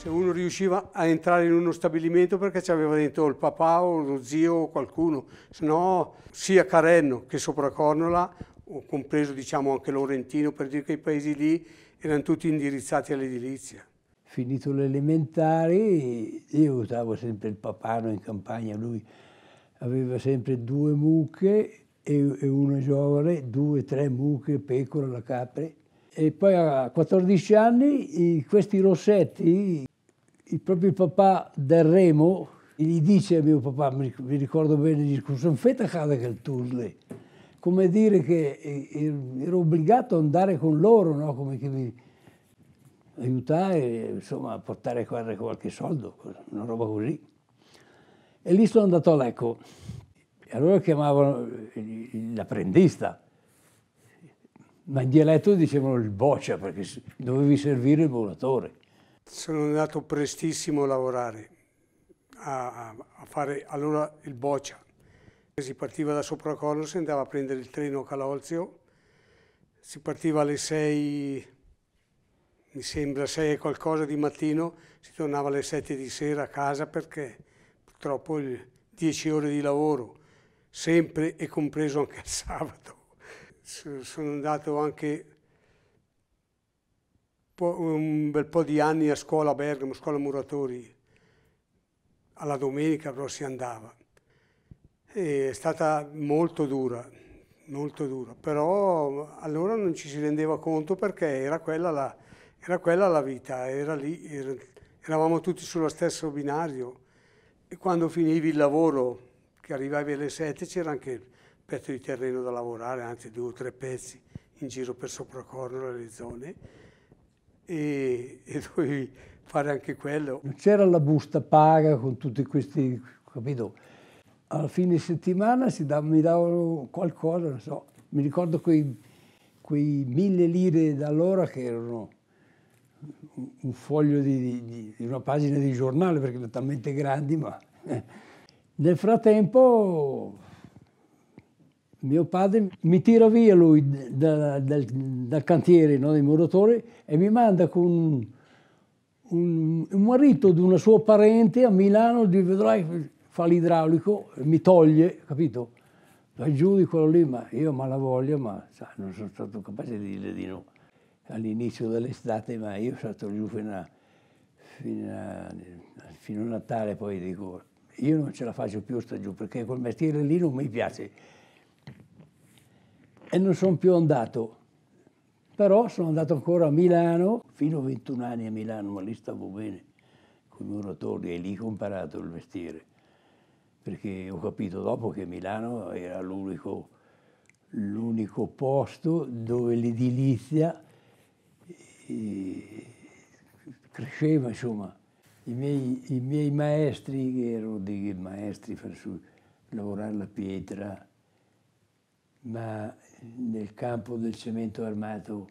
se uno riusciva a entrare in uno stabilimento perché ci aveva dentro il papà o lo zio o qualcuno, se no sia Carenno che Sopracornola, o compreso diciamo anche Lorentino, per dire che i paesi lì erano tutti indirizzati all'edilizia. Finito l'elementare io usavo sempre il papano in campagna, lui aveva sempre due mucche e, una giovane, due, tre mucche, pecora, la capre, e poi a 14 anni questi Rossetti, il proprio papà del Remo, gli dice a mio papà, mi ricordo bene, gli dice, sono fetta cada che il Tusle. Come dire che ero obbligato ad andare con loro, no? come che mi aiutare, insomma, a portare qualche soldo, una roba così. E lì sono andato a E allora chiamavano l'apprendista ma in dialetto dicevano il boccia perché dovevi servire il muratore. Sono andato prestissimo a lavorare, a, a fare allora il boccia. Si partiva da Sopracollo, si andava a prendere il treno a Calolzio, si partiva alle 6, mi sembra 6 e qualcosa di mattino, si tornava alle 7 di sera a casa perché purtroppo 10 ore di lavoro, sempre e compreso anche il sabato sono andato anche un bel po' di anni a scuola a Bergamo, scuola muratori, alla domenica però si andava. E è stata molto dura, molto dura, però allora non ci si rendeva conto perché era quella la, era quella la vita, era lì, era, eravamo tutti sullo stesso binario e quando finivi il lavoro, che arrivavi alle sette, c'era anche pezzo di terreno da lavorare, anzi due o tre pezzi in giro per Sopracorno, le zone, e, e dovevi fare anche quello. C'era la busta paga con tutti questi, capito? Alla fine settimana da, mi davano qualcosa, non so, mi ricordo quei, quei mille lire da allora che erano un foglio di, di, di, una pagina di giornale perché erano talmente grandi, ma eh. nel frattempo mio padre mi tira via lui da, dal, dal, cantiere no, dei muratori e mi manda con un, un, marito di una sua parente a Milano, di vedrai, fa l'idraulico, mi toglie, capito? Vai giù di quello lì, ma io malavoglia, ma sa, non sono stato capace di dire di no. All'inizio dell'estate, ma io sono stato giù fino a, fino a, fino a Natale, poi dico, io non ce la faccio più sta giù perché quel mestiere lì non mi piace e non sono più andato. Però sono andato ancora a Milano, fino a 21 anni a Milano, ma lì stavo bene con i muratori e lì ho imparato il mestiere, perché ho capito dopo che Milano era l'unico, l'unico posto dove l'edilizia eh, cresceva, insomma. I miei, i miei maestri, che erano dei maestri per su, lavorare la pietra, ma nel campo del cemento armato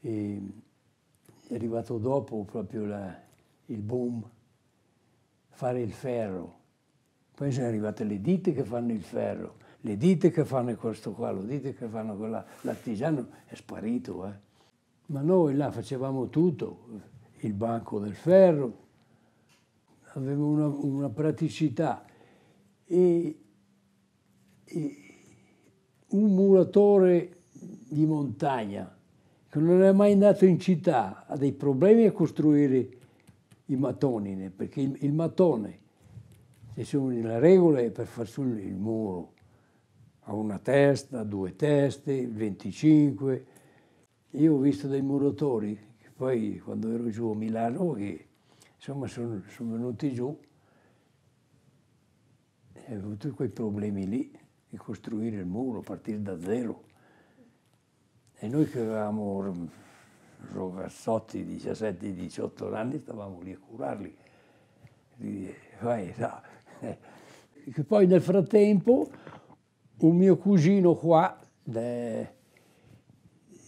è arrivato dopo proprio la, il boom, fare il ferro. Poi sono arrivate le ditte che fanno il ferro, le ditte che fanno questo qua, le ditte che fanno quella. L'artigiano è sparito, eh. Ma noi là facevamo tutto, il banco del ferro, avevamo una, una praticità. E un muratore di montagna che non è mai andato in città ha dei problemi a costruire i mattoni, perché il, il matone, ci sono le regole per far su il muro, ha una testa, due teste, 25. Io ho visto dei muratori, che poi quando ero giù a Milano, che insomma sono, sono venuti giù, e ho avuto quei problemi lì e costruire il muro, partire da zero. E noi che avevamo ragazzotti 17-18 anni stavamo lì a curarli. Vai, no. E eh, poi nel frattempo un mio cugino qua, de,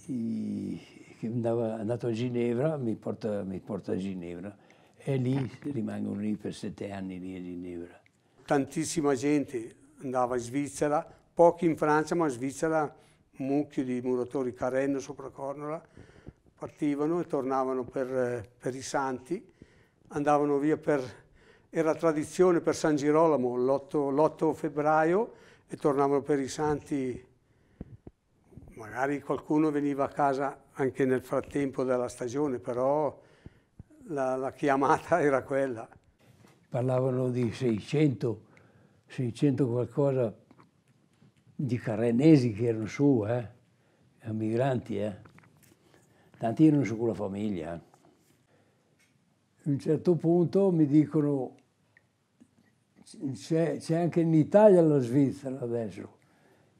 i, che andava, andato a Ginevra, mi porta, mi porta a Ginevra e lì rimangono lì per sette anni lì a Ginevra. Tantissima gente andava in Svizzera, pochi in Francia, ma in Svizzera un mucchio di muratori Carenno sopra Cornola, partivano e tornavano per, per i Santi, andavano via per, era tradizione per San Girolamo l'8 febbraio e tornavano per i Santi, magari qualcuno veniva a casa anche nel frattempo della stagione, però la, la chiamata era quella. Parlavano di 600 600 qualcosa di carenesi che erano su, eh? migranti, eh? Tanti erano su con la famiglia. Eh. A un certo punto mi dicono c'è, anche in Italia la Svizzera adesso.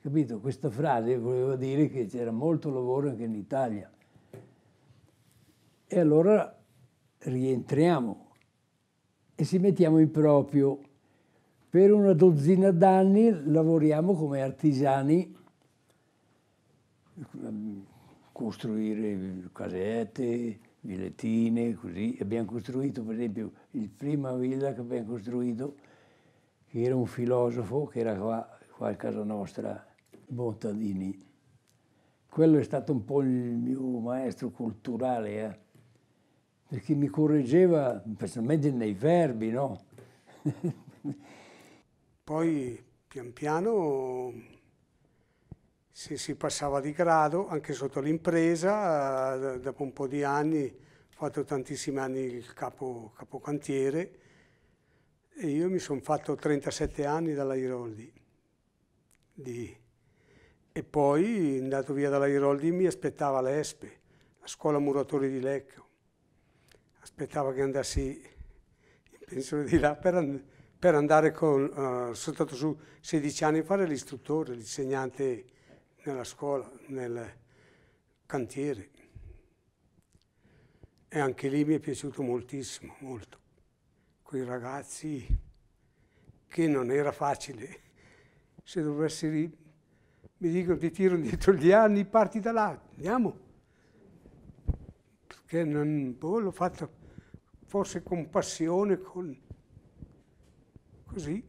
Capito? Questa frase voleva dire che c'era molto lavoro anche in Italia. E allora rientriamo e ci mettiamo in proprio per una dozzina d'anni lavoriamo come artigiani, costruire casette, villettine, così. Abbiamo costruito, per esempio, il prima villa che abbiamo costruito, che era un filosofo, che era qua, qua a casa nostra, Bontadini. Quello è stato un po' il mio maestro culturale, eh? perché mi correggeva, specialmente nei verbi, no? Poi pian piano si, si passava di grado anche sotto l'impresa, dopo un po' di anni, ho fatto tantissimi anni il capo, capocantiere e io mi sono fatto 37 anni dall'Airoldi Di, e poi, andato via dall'Airoldi mi aspettava l'ESPE, la scuola muratori di Lecco. Aspettava che andassi in pensione di là per andare per andare con, uh, eh, sono stato su 16 anni a fare l'istruttore, l'insegnante nella scuola, nel cantiere. E anche lì mi è piaciuto moltissimo, molto. Quei ragazzi che non era facile. Se dovessi, mi dicono ti tiro dietro gli anni, parti da là, andiamo. Perché non boh, l'ho fatto forse con passione, con Così